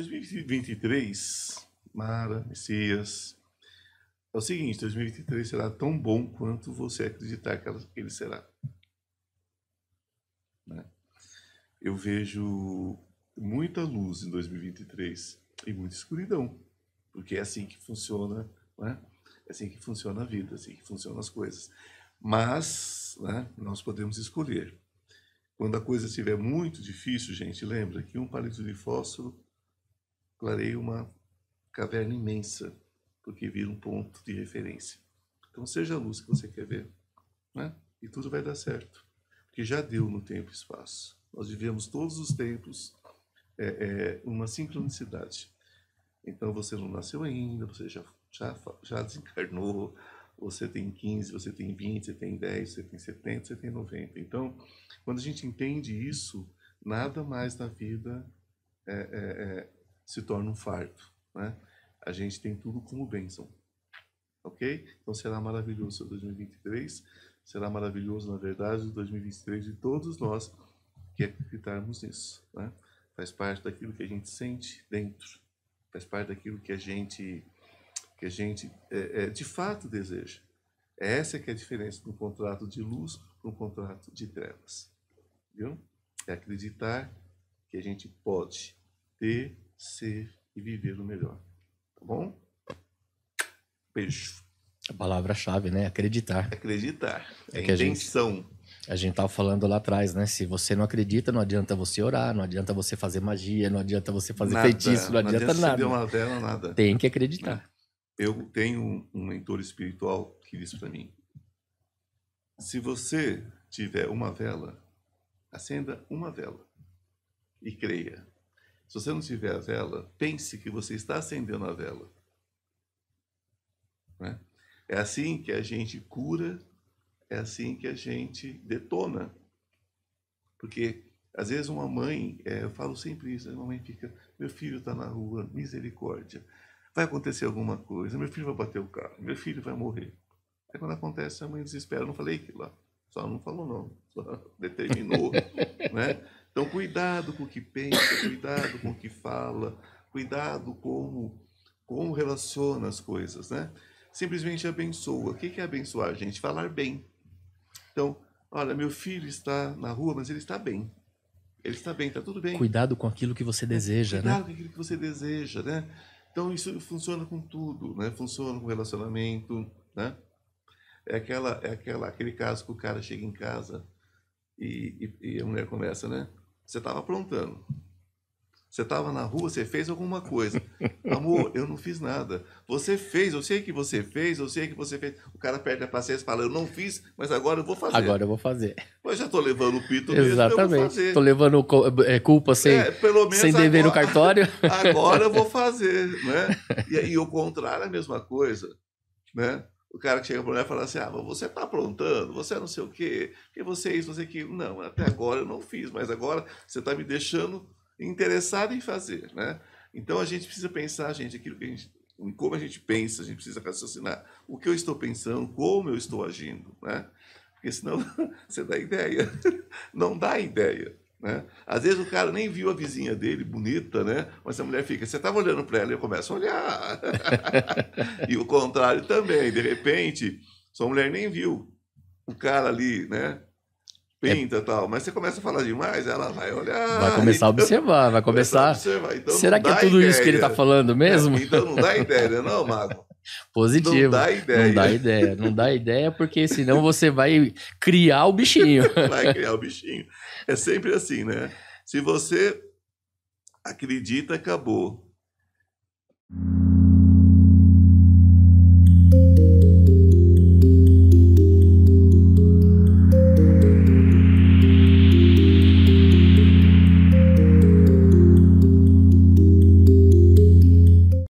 2023, Mara, Messias, é o seguinte: 2023 será tão bom quanto você acreditar que ele será. Né? Eu vejo muita luz em 2023 e muita escuridão, porque é assim que funciona, né? é assim que funciona a vida, é assim que funcionam as coisas. Mas né, nós podemos escolher. Quando a coisa estiver muito difícil, gente, lembra que um palito de fósforo clarei uma caverna imensa, porque vira um ponto de referência. Então seja a luz que você quer ver, né? E tudo vai dar certo, porque já deu no tempo e espaço. Nós vivemos todos os tempos é, é, uma sincronicidade. Então você não nasceu ainda, você já, já, já desencarnou, você tem 15, você tem 20, você tem 10, você tem 70, você tem 90. Então, quando a gente entende isso, nada mais na vida é, é, é se torna um fardo. Né? A gente tem tudo como bênção. Ok? Então será maravilhoso 2023. Será maravilhoso, na verdade, 2023 de todos nós que acreditarmos nisso. Né? Faz parte daquilo que a gente sente dentro. Faz parte daquilo que a gente, que a gente é, é, de fato deseja. É essa é que é a diferença de um contrato de luz para um contrato de trevas. Viu? É acreditar que a gente pode ter ser e viver o melhor. Tá bom? Beijo. A palavra-chave, né? Acreditar. Acreditar. É, é que intenção. A gente... A gente estava falando lá atrás, né? Se você não acredita, não adianta você orar, não adianta você fazer magia, não adianta você fazer nada, feitiço, não, adianta, não adianta nada. Uma vela, nada. Tem que acreditar. É. Eu tenho um mentor espiritual que disse para mim: se você tiver uma vela, acenda uma vela e creia. Se você não tiver a vela, pense que você está acendendo a vela. Né? É assim que a gente cura, é assim que a gente detona. Porque às vezes uma mãe, é, eu falo sempre isso, né? uma mãe fica, meu filho está na rua, misericórdia, vai acontecer alguma coisa, meu filho vai bater o carro, meu filho vai morrer. Aí quando acontece, a mãe desespera, eu não falei aquilo lá, só não falou não, só determinou, né? Então, cuidado com o que pensa, cuidado com o que fala, cuidado como, como relaciona as coisas, né? Simplesmente abençoa. O que é abençoar, gente? Falar bem. Então, olha, meu filho está na rua, mas ele está bem. Ele está bem, está tudo bem. Cuidado com aquilo que você deseja, cuidado né? Cuidado com aquilo que você deseja, né? Então, isso funciona com tudo, né? Funciona com relacionamento, né? É, aquela, é aquela, aquele caso que o cara chega em casa e, e, e a mulher começa, né? Você estava aprontando. Você estava na rua, você fez alguma coisa. Amor, eu não fiz nada. Você fez, eu sei que você fez, eu sei que você fez. O cara perde a paciência e fala, eu não fiz, mas agora eu vou fazer. Agora eu vou fazer. Mas já estou levando o pito mesmo, Exatamente. Estou levando é, culpa sem, é, sem dever no cartório. Agora eu vou fazer, né? E, e o contrário é a mesma coisa, né? o cara que chega para mulher e fala assim: ah, mas você está aprontando, você é não sei o quê, porque você é isso, não sei o quê. Não, até agora eu não fiz, mas agora você está me deixando interessado em fazer, né? Então a gente precisa pensar, gente, aquilo que a gente, em como a gente pensa, a gente precisa raciocinar o que eu estou pensando, como eu estou agindo, né? Porque senão você dá ideia, não dá ideia. Né? Às vezes o cara nem viu a vizinha dele, bonita, né? Mas a mulher fica, você estava olhando para ela, e eu começo a olhar. e o contrário também, de repente, sua mulher nem viu o cara ali, né? É. Pinta e é... tal, mas você começa a falar demais, ela vai olhar. Vai começar então, a observar, vai começar. a observar. Então, Será que é tudo ideia. isso que ele está falando mesmo? É, então não dá ideia, né, não, Mago? Positivo. Não dá ideia. Não dá ideia, não dá ideia, porque senão você vai criar o bichinho. vai criar o bichinho. É sempre assim, né? Se você acredita, acabou.